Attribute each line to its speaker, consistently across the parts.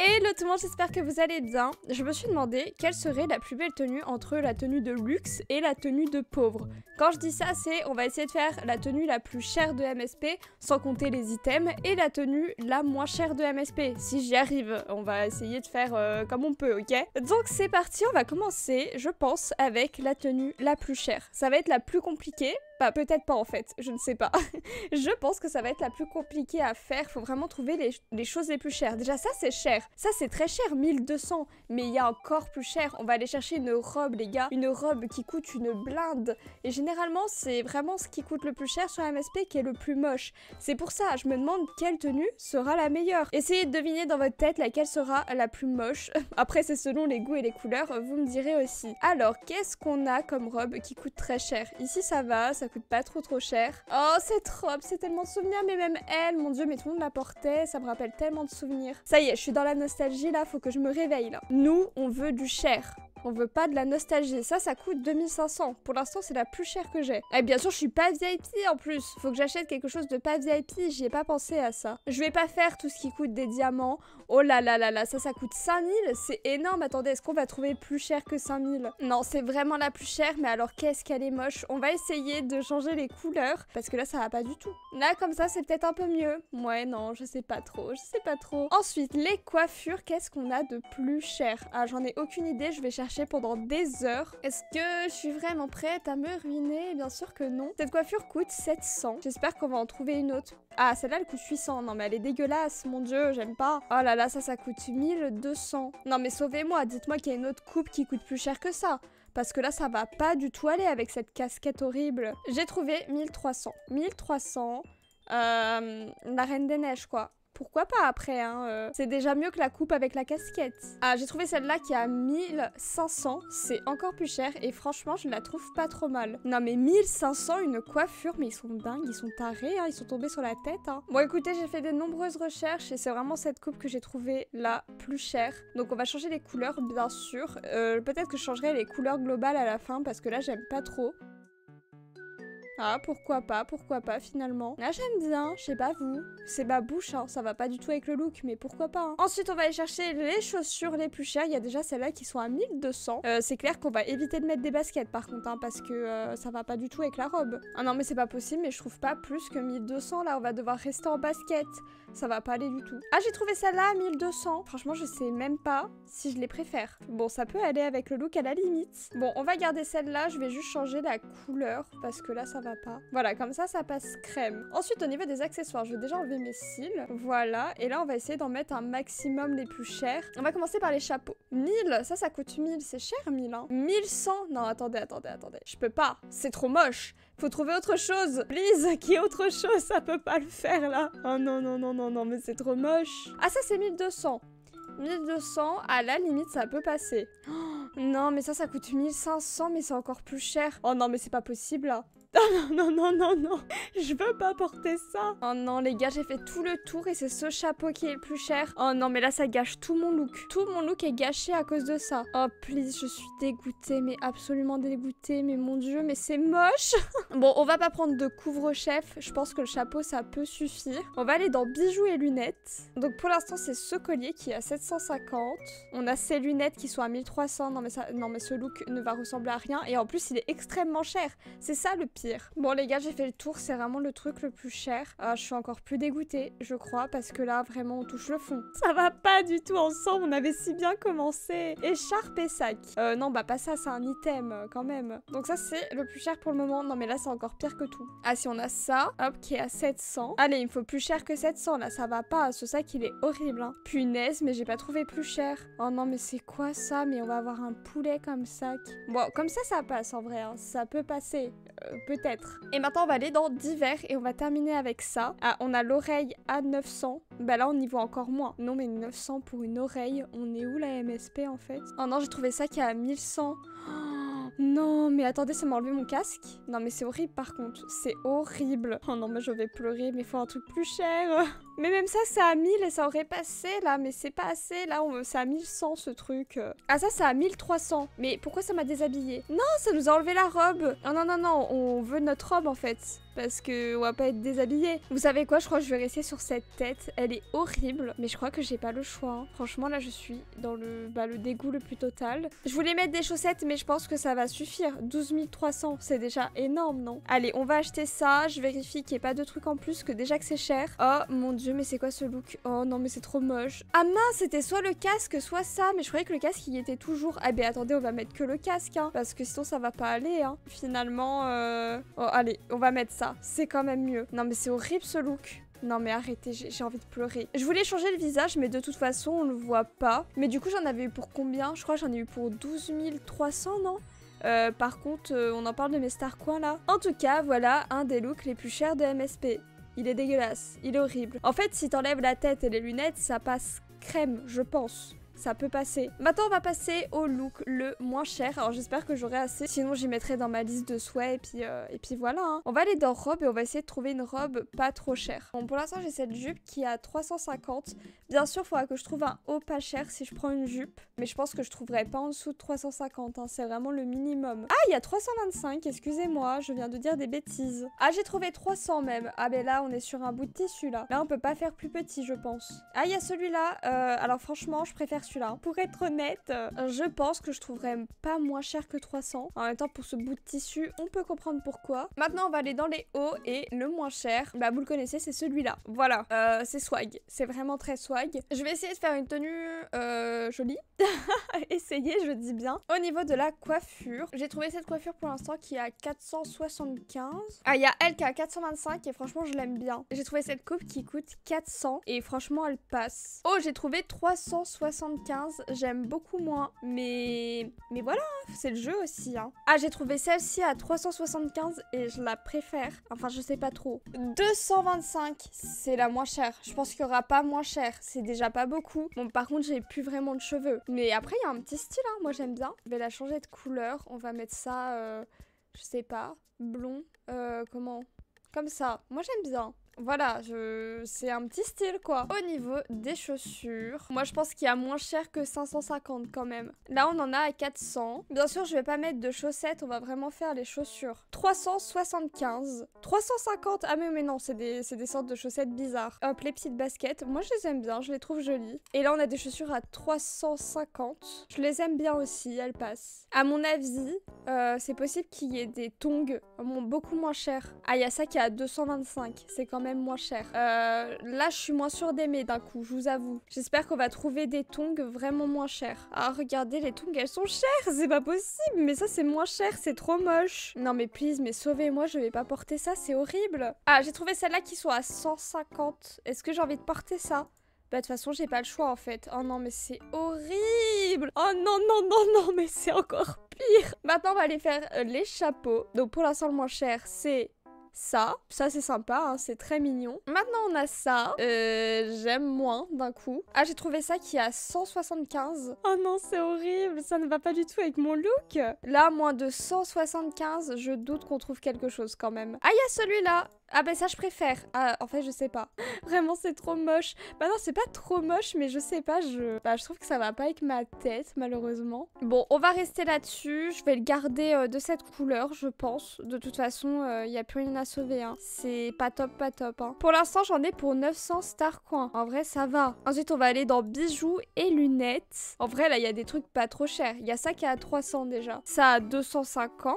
Speaker 1: Hello tout le monde, j'espère que vous allez bien. Je me suis demandé quelle serait la plus belle tenue entre la tenue de luxe et la tenue de pauvre. Quand je dis ça, c'est on va essayer de faire la tenue la plus chère de MSP, sans compter les items, et la tenue la moins chère de MSP. Si j'y arrive, on va essayer de faire euh, comme on peut, ok Donc c'est parti, on va commencer, je pense, avec la tenue la plus chère. Ça va être la plus compliquée, bah, peut-être pas en fait, je ne sais pas. je pense que ça va être la plus compliquée à faire. Faut vraiment trouver les, les choses les plus chères. Déjà, ça c'est cher. Ça c'est très cher, 1200. Mais il y a encore plus cher. On va aller chercher une robe, les gars. Une robe qui coûte une blinde. Et généralement, c'est vraiment ce qui coûte le plus cher sur MSP qui est le plus moche. C'est pour ça, je me demande quelle tenue sera la meilleure. Essayez de deviner dans votre tête laquelle sera la plus moche. Après, c'est selon les goûts et les couleurs. Vous me direz aussi. Alors, qu'est-ce qu'on a comme robe qui coûte très cher Ici, ça va. Ça ça coûte pas trop trop cher. Oh, c'est trop, c'est tellement de souvenirs, mais même elle, mon dieu, mais tout le monde la portait, ça me rappelle tellement de souvenirs. Ça y est, je suis dans la nostalgie là, faut que je me réveille là. Nous, on veut du cher. On veut pas de la nostalgie. Ça, ça coûte 2500. Pour l'instant, c'est la plus chère que j'ai. Et bien sûr, je suis pas VIP en plus. Faut que j'achète quelque chose de pas VIP. J'y ai pas pensé à ça. Je vais pas faire tout ce qui coûte des diamants. Oh là là là là, ça, ça coûte 5000. C'est énorme. Attendez, est-ce qu'on va trouver plus cher que 5000 Non, c'est vraiment la plus chère. Mais alors, qu'est-ce qu'elle est moche. On va essayer de changer les couleurs. Parce que là, ça va pas du tout. Là, comme ça, c'est peut-être un peu mieux. Ouais, non, je sais pas trop. Je sais pas trop. Ensuite, les coiffures. Qu'est-ce qu'on a de plus cher Ah, j'en ai aucune idée. Je vais chercher pendant des heures. Est-ce que je suis vraiment prête à me ruiner Bien sûr que non. Cette coiffure coûte 700. J'espère qu'on va en trouver une autre. Ah, celle-là, elle coûte 800. Non, mais elle est dégueulasse. Mon dieu, j'aime pas. Oh là là, ça, ça coûte 1200. Non, mais sauvez-moi. Dites-moi qu'il y a une autre coupe qui coûte plus cher que ça parce que là ça va pas du tout aller avec cette casquette horrible. J'ai trouvé 1300. 1300, euh, la Reine des Neiges quoi pourquoi pas après hein, euh, C'est déjà mieux que la coupe avec la casquette. Ah, j'ai trouvé celle-là qui a 1500, c'est encore plus cher et franchement, je la trouve pas trop mal. Non mais 1500, une coiffure, mais ils sont dingues, ils sont tarés, hein, ils sont tombés sur la tête. Hein. Bon écoutez, j'ai fait de nombreuses recherches et c'est vraiment cette coupe que j'ai trouvée la plus chère. Donc on va changer les couleurs bien sûr. Euh, peut-être que je changerai les couleurs globales à la fin parce que là j'aime pas trop. Ah, pourquoi pas, pourquoi pas finalement. Ah, j'aime bien, je sais pas vous. C'est ma bouche, hein, ça va pas du tout avec le look, mais pourquoi pas. Hein. Ensuite, on va aller chercher les chaussures les plus chères. Il y a déjà celles-là qui sont à 1200. Euh, c'est clair qu'on va éviter de mettre des baskets par contre, hein, parce que euh, ça va pas du tout avec la robe. Ah non, mais c'est pas possible, mais je trouve pas plus que 1200 là. On va devoir rester en basket ça va pas aller du tout. Ah, j'ai trouvé celle-là à 1200. Franchement, je sais même pas si je les préfère. Bon, ça peut aller avec le look à la limite. Bon, on va garder celle-là. Je vais juste changer la couleur parce que là, ça va pas. Voilà, comme ça, ça passe crème. Ensuite, au niveau des accessoires, je vais déjà enlever mes cils. Voilà. Et là, on va essayer d'en mettre un maximum les plus chers. On va commencer par les chapeaux. 1000, ça, ça coûte 1000. C'est cher, 1000, 1100 hein. Non, attendez, attendez, attendez. Je peux pas. C'est trop moche. Faut trouver autre chose. Please, qui est autre chose, ça peut pas le faire là. Oh non, non, non, non, non, mais c'est trop moche. Ah ça c'est 1200. 1200, à la limite, ça peut passer. non, mais ça, ça coûte 1500, mais c'est encore plus cher. Oh non, mais c'est pas possible, là non, non, non, non, non, je veux pas porter ça. Oh non, les gars, j'ai fait tout le tour et c'est ce chapeau qui est le plus cher. Oh non, mais là, ça gâche tout mon look. Tout mon look est gâché à cause de ça. Oh, please, je suis dégoûtée, mais absolument dégoûtée. Mais mon dieu, mais c'est moche. bon, on va pas prendre de couvre-chef. Je pense que le chapeau, ça peut suffire. On va aller dans bijoux et lunettes. Donc pour l'instant, c'est ce collier qui est à 750. On a ces lunettes qui sont à 1300. Non, mais, ça... non, mais ce look ne va ressembler à rien. Et en plus, il est extrêmement cher. C'est ça le Bon les gars, j'ai fait le tour, c'est vraiment le truc le plus cher. Ah, je suis encore plus dégoûtée, je crois, parce que là, vraiment, on touche le fond. Ça va pas du tout ensemble, on avait si bien commencé. Écharpe et sac. Euh, non, bah pas ça, c'est un item, euh, quand même. Donc ça, c'est le plus cher pour le moment. Non, mais là, c'est encore pire que tout. Ah, si on a ça, hop, qui est à 700. Allez, il me faut plus cher que 700, là, ça va pas. Ce sac, il est horrible, hein. Punaise, mais j'ai pas trouvé plus cher. Oh non, mais c'est quoi ça Mais on va avoir un poulet comme sac. Bon, comme ça, ça passe, en vrai, hein. Ça peut passer. Euh, peut-être. Et maintenant, on va aller dans divers et on va terminer avec ça. Ah, on a l'oreille à 900. Bah là, on y voit encore moins. Non, mais 900 pour une oreille, on est où la MSP en fait Oh non, j'ai trouvé ça qui est à 1100. non, mais attendez, ça m'a enlevé mon casque. Non, mais c'est horrible par contre. C'est horrible. Oh non, mais je vais pleurer, mais faut un truc plus cher. Mais même ça, c'est à 1000 et ça aurait passé là, mais c'est pas assez. Là, on... c'est à 1100 ce truc. Euh. Ah, ça, c'est à 1300. Mais pourquoi ça m'a déshabillé Non, ça nous a enlevé la robe. Non, non, non, non, on veut notre robe en fait. Parce que on va pas être déshabillé. Vous savez quoi, je crois que je vais rester sur cette tête. Elle est horrible, mais je crois que j'ai pas le choix. Hein. Franchement, là, je suis dans le, bah, le dégoût le plus total. Je voulais mettre des chaussettes, mais je pense que ça va suffire. 12 300, c'est déjà énorme, non Allez, on va acheter ça. Je vérifie qu'il n'y ait pas de trucs en plus, que déjà que c'est cher. Oh mon dieu mais c'est quoi ce look Oh non, mais c'est trop moche. Ah mince, c'était soit le casque, soit ça. Mais je croyais que le casque, il y était toujours. Ah ben attendez, on va mettre que le casque, hein. Parce que sinon, ça va pas aller, hein. Finalement, euh, Oh, allez, on va mettre ça. C'est quand même mieux. Non, mais c'est horrible ce look. Non mais arrêtez, j'ai envie de pleurer. Je voulais changer le visage, mais de toute façon, on le voit pas. Mais du coup, j'en avais eu pour combien Je crois j'en ai eu pour 12 300, non euh, par contre, euh, on en parle de mes star coins là. En tout cas, voilà un des looks les plus chers de MSP. Il est dégueulasse, il est horrible. En fait, si t'enlèves la tête et les lunettes, ça passe crème, je pense ça peut passer. Maintenant, on va passer au look le moins cher. Alors, j'espère que j'aurai assez. Sinon, j'y mettrai dans ma liste de souhaits. Et puis, euh, et puis voilà. Hein. On va aller dans robe et on va essayer de trouver une robe pas trop chère. Bon, pour l'instant, j'ai cette jupe qui est à 350. Bien sûr, il faudra que je trouve un haut pas cher si je prends une jupe. Mais je pense que je trouverai pas en dessous de 350. Hein. C'est vraiment le minimum. Ah, il y a 325. Excusez-moi, je viens de dire des bêtises. Ah, j'ai trouvé 300 même. Ah, ben là, on est sur un bout de tissu là. Là, on peut pas faire plus petit, je pense. Ah, il y a celui-là. Euh, alors, franchement, je préfère pour être honnête, euh, je pense que je trouverais pas moins cher que 300. En même temps, pour ce bout de tissu, on peut comprendre pourquoi. Maintenant, on va aller dans les hauts et le moins cher, bah vous le connaissez, c'est celui-là. Voilà, euh, c'est swag. C'est vraiment très swag. Je vais essayer de faire une tenue euh, jolie. Essayez, je dis bien. Au niveau de la coiffure, j'ai trouvé cette coiffure pour l'instant qui est à 475. Ah, il y a elle qui est à 425 et franchement, je l'aime bien. J'ai trouvé cette coupe qui coûte 400 et franchement, elle passe. Oh, j'ai trouvé 375 j'aime beaucoup moins. Mais, mais voilà, c'est le jeu aussi. Hein. Ah, j'ai trouvé celle-ci à 375 et je la préfère. Enfin, je sais pas trop. 225, c'est la moins chère. Je pense qu'il y aura pas moins cher. C'est déjà pas beaucoup. Bon, par contre, j'ai plus vraiment de cheveux. Mais après, il y a un petit style, moi j'aime bien. Je vais la changer de couleur. On va mettre ça, je sais pas, blond. comment Comme ça. Moi j'aime bien. Voilà, je... c'est un petit style quoi. Au niveau des chaussures, moi je pense qu'il y a moins cher que 550 quand même. Là on en a à 400. Bien sûr je vais pas mettre de chaussettes, on va vraiment faire les chaussures. 375. 350, ah mais, non, c'est des... sortes de chaussettes bizarres. Hop, les petites baskets, moi je les aime bien, je les trouve jolies. Et là on a des chaussures à 350. Je les aime bien aussi, elles passent. À mon avis, euh, c'est possible qu'il y ait des tongs beaucoup moins chers. Ah il y a ça qui est à 225, c'est quand même moins cher. Euh, là, je suis moins sûre d'aimer d'un coup, je vous avoue. J'espère qu'on va trouver des tongs vraiment moins chers. Ah, regardez, les tongs, elles sont chères C'est pas possible Mais ça, c'est moins cher, c'est trop moche Non, mais please, mais sauvez-moi, je vais pas porter ça, c'est horrible Ah, j'ai trouvé celle là qui sont à 150. Est-ce que j'ai envie de porter ça bah de toute façon j'ai pas le choix en fait. Oh non mais c'est horrible Oh non non non non mais c'est encore pire Maintenant on va aller faire euh, les chapeaux. Donc pour l'instant le moins cher c'est ça. Ça, c'est sympa, hein, c'est très mignon. Maintenant, on a ça. Euh, j'aime moins d'un coup. Ah, j'ai trouvé ça qui est à 175. Oh non, c'est horrible. Ça ne va pas du tout avec mon look. Là, moins de 175, je doute qu'on trouve quelque chose quand même. Ah, il y a celui-là. Ah ben ça je préfère. Ah, en fait je sais pas. Vraiment c'est trop moche. Bah non c'est pas trop moche mais je sais pas. Je... Bah, je trouve que ça va pas avec ma tête malheureusement. Bon on va rester là-dessus. Je vais le garder euh, de cette couleur je pense. De toute façon euh, il n'y y a plus rien à sauver. Hein. C'est pas top, pas top. Hein. Pour l'instant, j'en ai pour 900 star coins. En vrai, ça va. Ensuite, on va aller dans bijoux et lunettes. En vrai, là, il y a des trucs pas trop chers. Il y a ça qui est à 300 déjà. Ça à 250.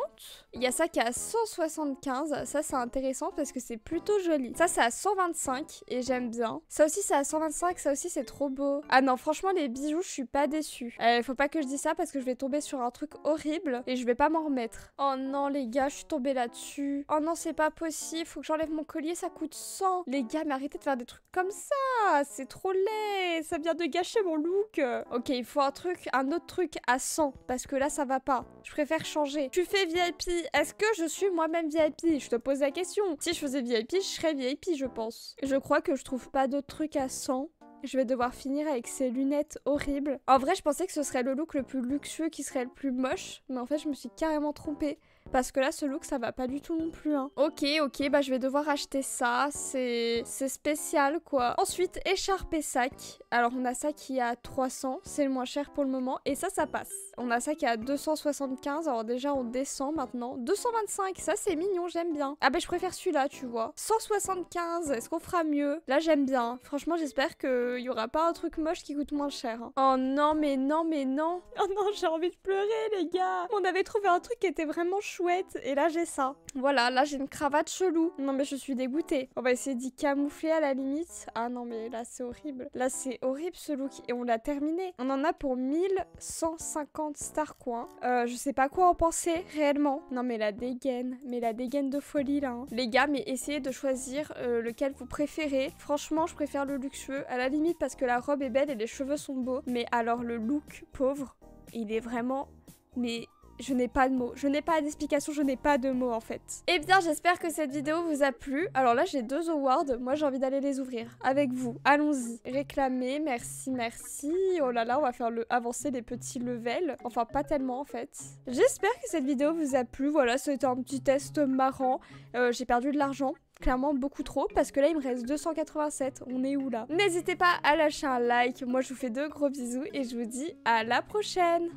Speaker 1: Il y a ça qui est à 175. Ça, c'est intéressant parce que c'est plutôt joli. Ça, c'est à 125 et j'aime bien. Ça aussi, c'est à 125. Ça aussi, c'est trop beau. Ah non, franchement, les bijoux, je suis pas déçue. Euh, faut pas que je dise ça parce que je vais tomber sur un truc horrible et je vais pas m'en remettre. Oh non, les gars, je suis tombée là-dessus. Oh non, c'est pas il Faut que j'enlève mon collier, ça coûte 100. Les gars, mais arrêtez de faire des trucs comme ça. C'est trop laid. Ça vient de gâcher mon look. Ok, il faut un truc, un autre truc à 100. Parce que là, ça va pas. Je préfère changer. Tu fais VIP. Est-ce que je suis moi-même VIP Je te pose la question. Si je faisais VIP, je serais VIP, je pense. Je crois que je trouve pas d'autre truc à 100. Je vais devoir finir avec ces lunettes horribles. En vrai, je pensais que ce serait le look le plus luxueux qui serait le plus moche, mais en fait, je me suis carrément trompée. Parce que là, ce look, ça va pas du tout non plus. Hein. Ok, ok, bah je vais devoir acheter ça. C'est spécial, quoi. Ensuite, écharpe et sac. Alors, on a ça qui est à 300. C'est le moins cher pour le moment. Et ça, ça passe. On a ça qui est à 275. Alors déjà, on descend maintenant. 225, ça, c'est mignon, j'aime bien. Ah bah, je préfère celui-là, tu vois. 175, est-ce qu'on fera mieux Là, j'aime bien. Franchement, j'espère qu'il y aura pas un truc moche qui coûte moins cher. Hein. Oh non, mais non, mais non. Oh non, j'ai envie de pleurer, les gars. On avait trouvé un truc qui était vraiment chouette. Et là, j'ai ça. Voilà, là, j'ai une cravate chelou. Non, mais je suis dégoûtée. On va essayer d'y camoufler à la limite. Ah non, mais là, c'est horrible. Là, c'est horrible ce look. Et on l'a terminé. On en a pour 1150 star coins. Euh, je sais pas quoi en penser réellement. Non, mais la dégaine. Mais la dégaine de folie, là. Hein. Les gars, mais essayez de choisir euh, lequel vous préférez. Franchement, je préfère le luxueux. À la limite, parce que la robe est belle et les cheveux sont beaux. Mais alors, le look pauvre, il est vraiment mais je n'ai pas de mots, je n'ai pas d'explication, je n'ai pas de mots en fait. Eh bien, j'espère que cette vidéo vous a plu. Alors là, j'ai deux awards, moi j'ai envie d'aller les ouvrir avec vous. Allons-y. Réclamer, merci, merci. Oh là là, on va faire avancer des petits levels. Enfin, pas tellement en fait. J'espère que cette vidéo vous a plu. Voilà, c'était un petit test marrant. Euh, j'ai perdu de l'argent clairement beaucoup trop parce que là il me reste 287, on est où là N'hésitez pas à lâcher un like, moi je vous fais de gros bisous et je vous dis à la prochaine